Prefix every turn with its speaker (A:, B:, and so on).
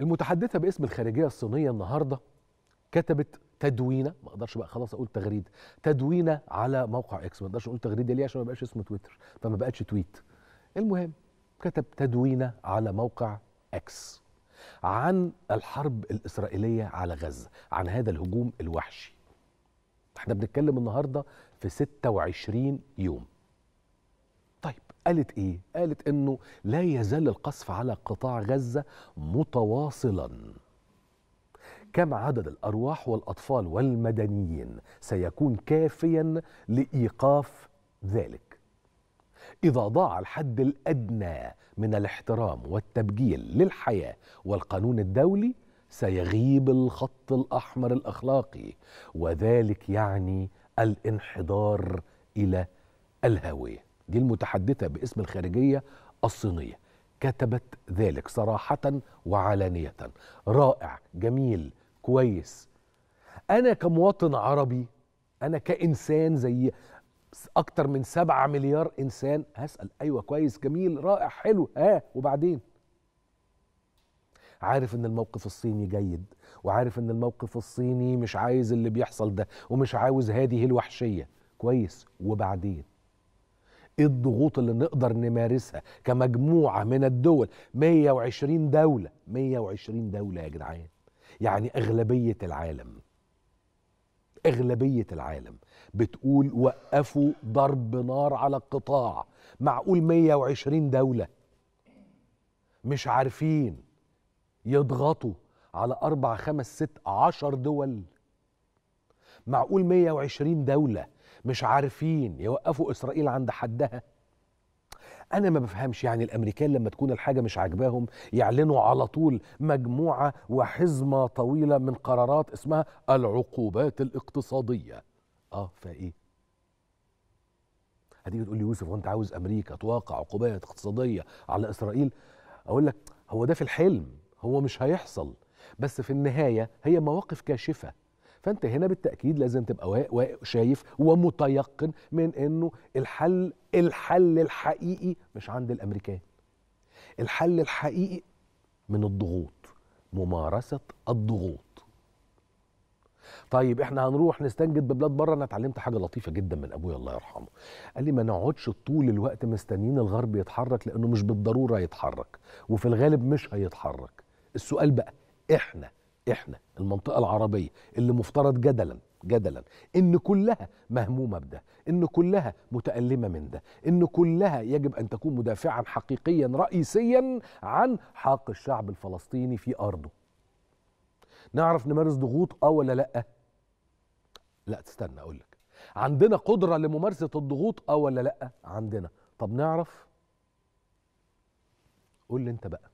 A: المتحدثة باسم الخارجية الصينية النهاردة كتبت تدوينه ما اقدرش بقى خلاص اقول تغريده تدوينه على موقع اكس ما اقدرش اقول تغريده ليه عشان ما بقاش اسمه تويتر فما بقتش تويت المهم كتب تدوينه على موقع اكس عن الحرب الاسرائيليه على غزه عن هذا الهجوم الوحشي احنا بنتكلم النهارده في 26 يوم قالت ايه؟ قالت انه لا يزال القصف على قطاع غزه متواصلا. كم عدد الارواح والاطفال والمدنيين سيكون كافيا لايقاف ذلك؟ اذا ضاع الحد الادنى من الاحترام والتبجيل للحياه والقانون الدولي سيغيب الخط الاحمر الاخلاقي وذلك يعني الانحدار الى الهاويه. دي المتحدثة باسم الخارجية الصينية كتبت ذلك صراحة وعلانية رائع جميل كويس أنا كمواطن عربي أنا كإنسان زي أكتر من سبعة مليار إنسان هسأل أيوة كويس جميل رائع حلو ها وبعدين عارف ان الموقف الصيني جيد وعارف ان الموقف الصيني مش عايز اللي بيحصل ده ومش عاوز هذه الوحشيه كويس وبعدين ايه الضغوط اللي نقدر نمارسها كمجموعه من الدول 120 دوله 120 دوله يا جدعان يعني اغلبيه العالم اغلبيه العالم بتقول وقفوا ضرب نار على القطاع معقول 120 دوله مش عارفين يضغطوا على أربع خمس ست عشر دول معقول 120 دولة مش عارفين يوقفوا إسرائيل عند حدها أنا ما بفهمش يعني الأمريكان لما تكون الحاجة مش عاجباهم يعلنوا على طول مجموعة وحزمة طويلة من قرارات اسمها العقوبات الاقتصادية آه فإيه؟ هتيجي تقول لي يوسف وانت عاوز امريكا تواقع عقوبات اقتصاديه على اسرائيل اقول لك هو ده في الحلم هو مش هيحصل بس في النهايه هي مواقف كاشفه فانت هنا بالتاكيد لازم تبقى شايف ومتيقن من انه الحل الحل الحقيقي مش عند الامريكان الحل الحقيقي من الضغوط ممارسه الضغوط طيب احنا هنروح نستنجد ببلاد بره انا اتعلمت حاجه لطيفه جدا من ابويا الله يرحمه قال لي ما نقعدش طول الوقت مستنيين الغرب يتحرك لانه مش بالضروره يتحرك وفي الغالب مش هيتحرك السؤال بقى احنا احنا المنطقه العربيه اللي مفترض جدلا جدلا ان كلها مهمومه بده ان كلها متالمه من ده ان كلها يجب ان تكون مدافعا حقيقيا رئيسيا عن حق الشعب الفلسطيني في ارضه نعرف نمارس ضغوط اه ولا لا لا تستنى اقول لك عندنا قدره لممارسه الضغوط اه ولا لا عندنا طب نعرف قول لي انت بقى